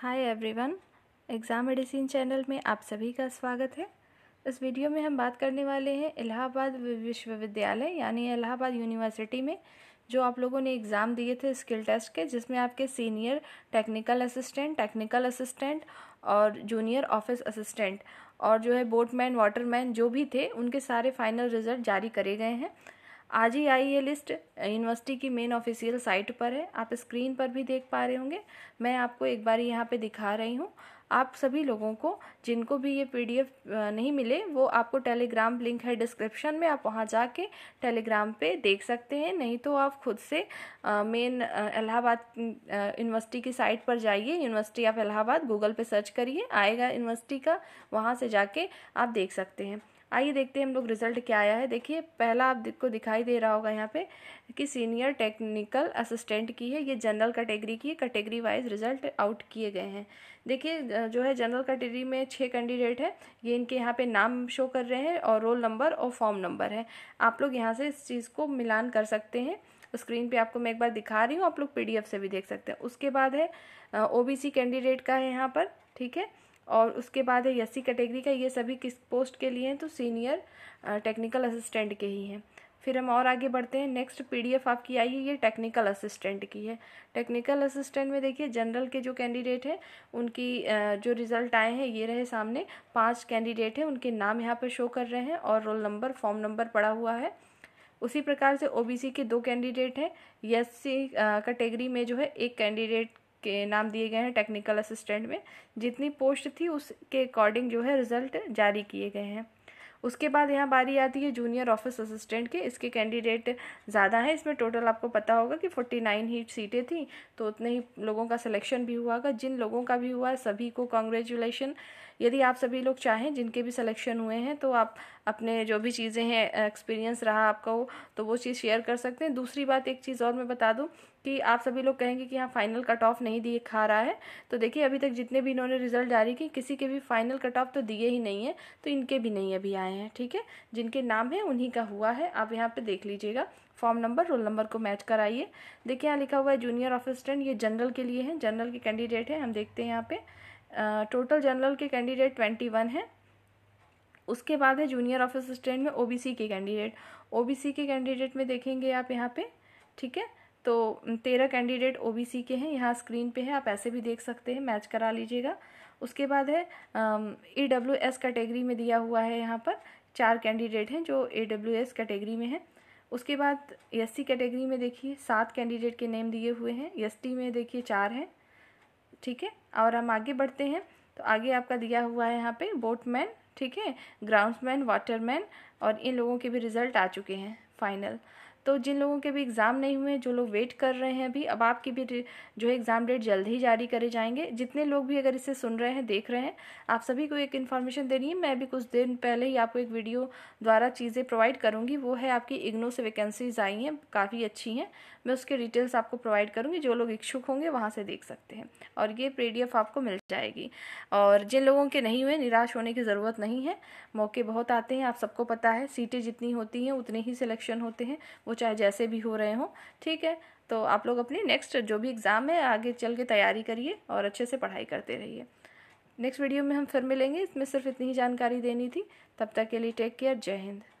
हाय everyone exam medicine channel में आप सभी का स्वागत है इस वीडियो में हम बात करने वाले हैं इलाहाबाद विश्वविद्यालय यानी इलाहाबाद यूनिवर्सिटी में जो आप लोगों ने एग्ज़ाम दिए थे स्किल टेस्ट के जिसमें आपके senior technical assistant technical assistant और जूनियर ऑफिस असिस्टेंट और जो है बोटमैन वाटरमैन जो भी थे उनके सारे फाइनल रिजल्ट जारी करे गए हैं आज ही आई ये लिस्ट यूनिवर्सिटी की मेन ऑफिशियल साइट पर है आप स्क्रीन पर भी देख पा रहे होंगे मैं आपको एक बार यहाँ पे दिखा रही हूँ आप सभी लोगों को जिनको भी ये पीडीएफ नहीं मिले वो आपको टेलीग्राम लिंक है डिस्क्रिप्शन में आप वहाँ जाके टेलीग्राम पे देख सकते हैं नहीं तो आप खुद से मेन इलाहाबाद यूनिवर्सिटी की साइट पर जाइए यूनिवर्सिटी ऑफ इलाहाबाद गूगल पे सर्च करिए आएगा यूनिवर्सिटी का वहाँ से जाके आप देख सकते हैं आइए देखते हैं हम लोग रिजल्ट क्या आया है देखिए पहला आपको दिखाई दे रहा होगा यहाँ पे कि सीनियर टेक्निकल असिस्टेंट की है ये जनरल कैटेगरी की कैटेगरी वाइज रिजल्ट आउट किए गए हैं देखिए जो है जनरल कैटेगरी में छः कैंडिडेट है ये इनके यहाँ पे नाम शो कर रहे हैं और रोल नंबर और फॉर्म नंबर है आप लोग यहाँ से इस चीज़ को मिलान कर सकते हैं स्क्रीन पे आपको मैं एक बार दिखा रही हूँ आप लोग पीडीएफ से भी देख सकते हैं उसके बाद है ओबीसी कैंडिडेट का है यहाँ पर ठीक है और उसके बाद है यसी कैटेगरी का ये सभी किस पोस्ट के लिए हैं तो सीनियर टेक्निकल असिस्टेंट के ही हैं फिर हम और आगे बढ़ते हैं नेक्स्ट पीडीएफ आपकी आई है ये टेक्निकल असिस्टेंट की है टेक्निकल असिस्टेंट में देखिए जनरल के जो कैंडिडेट हैं उनकी जो रिज़ल्ट आए हैं ये रहे सामने पांच कैंडिडेट हैं उनके नाम यहाँ पर शो कर रहे हैं और रोल नंबर फॉर्म नंबर पड़ा हुआ है उसी प्रकार से ओबीसी के दो कैंडिडेट हैं यस सी कैटेगरी में जो है एक कैंडिडेट के नाम दिए गए हैं टेक्निकल असिस्टेंट में जितनी पोस्ट थी उसके अकॉर्डिंग जो है रिजल्ट जारी किए गए हैं उसके बाद यहाँ बारी आती है जूनियर ऑफिस असिस्टेंट के इसके कैंडिडेट ज़्यादा हैं इसमें टोटल आपको पता होगा कि फोर्टी नाइन ही सीटें थी तो उतने ही लोगों का सिलेक्शन भी हुआ होगा जिन लोगों का भी हुआ है सभी को कॉन्ग्रेचुलेशन यदि आप सभी लोग चाहें जिनके भी सिलेक्शन हुए हैं तो आप अपने जो भी चीज़ें हैं एक्सपीरियंस रहा आपका वो तो वो चीज़ शेयर कर सकते हैं दूसरी बात एक चीज़ और मैं बता दूँ कि आप सभी लोग कहेंगे कि हाँ फाइनल कट ऑफ नहीं दिए खा रहा है तो देखिए अभी तक जितने भी इन्होंने रिजल्ट जारी किए किसी के भी फाइनल कट ऑफ तो दिए ही नहीं है तो इनके भी नहीं अभी आए हैं ठीक है जिनके नाम है उन्हीं का हुआ है आप यहाँ पर देख लीजिएगा फॉर्म नंबर रोल नंबर को मैच कराइए देखिए यहाँ लिखा हुआ है जूनियर असिस्टेंट ये जनरल के लिए है जनरल के कैंडिडेट हैं हम देखते हैं यहाँ पर टोटल जनरल के कैंडिडेट ट्वेंटी वन है उसके बाद है जूनियर ऑफिस असिस्टेंट में ओबीसी के कैंडिडेट ओबीसी के कैंडिडेट में देखेंगे आप यहाँ पे ठीक है तो तेरह कैंडिडेट ओबीसी के हैं यहाँ स्क्रीन पे है आप ऐसे भी देख सकते हैं मैच करा लीजिएगा उसके बाद है ई डब्ल्यू एस कैटेगरी में दिया हुआ है यहाँ पर चार कैंडिडेट हैं जो ए डब्ल्यू एस कैटेगरी में हैं उसके बाद एस सी कैटेगरी में देखिए सात कैंडिडेट के नेम दिए हुए हैं एस टी में देखिए चार हैं ठीक है और हम आगे बढ़ते हैं तो आगे आपका दिया हुआ है यहाँ पे बोटमैन ठीक है ग्राउंडमैन वाटरमैन और इन लोगों के भी रिजल्ट आ चुके हैं फाइनल तो जिन लोगों के भी एग्ज़ाम नहीं हुए जो लोग वेट कर रहे हैं अभी अब आपकी भी जो है एग्ज़ाम डेट जल्द ही जारी करे जाएंगे जितने लोग भी अगर इसे सुन रहे हैं देख रहे हैं आप सभी को एक इन्फॉर्मेशन देनी है मैं भी कुछ दिन पहले ही आपको एक वीडियो द्वारा चीज़ें प्रोवाइड करूँगी वो है आपकी इग्नो से वैकेंसीज आई हैं काफ़ी अच्छी हैं मैं उसके डिटेल्स आपको प्रोवाइड करूँगी जो लोग इच्छुक होंगे वहाँ से देख सकते हैं और ये पीडीएफ आपको मिल जाएगी और जिन लोगों के नहीं हुए निराश होने की ज़रूरत नहीं है मौके बहुत आते हैं आप सबको पता है सीटें जितनी होती हैं उतने ही सिलेक्शन होते हैं वो चाहे जैसे भी हो रहे हों ठीक है तो आप लोग अपनी नेक्स्ट जो भी एग्ज़ाम है आगे चल के तैयारी करिए और अच्छे से पढ़ाई करते रहिए नेक्स्ट वीडियो में हम फिर मिलेंगे इसमें सिर्फ इतनी ही जानकारी देनी थी तब तक के लिए टेक केयर जय हिंद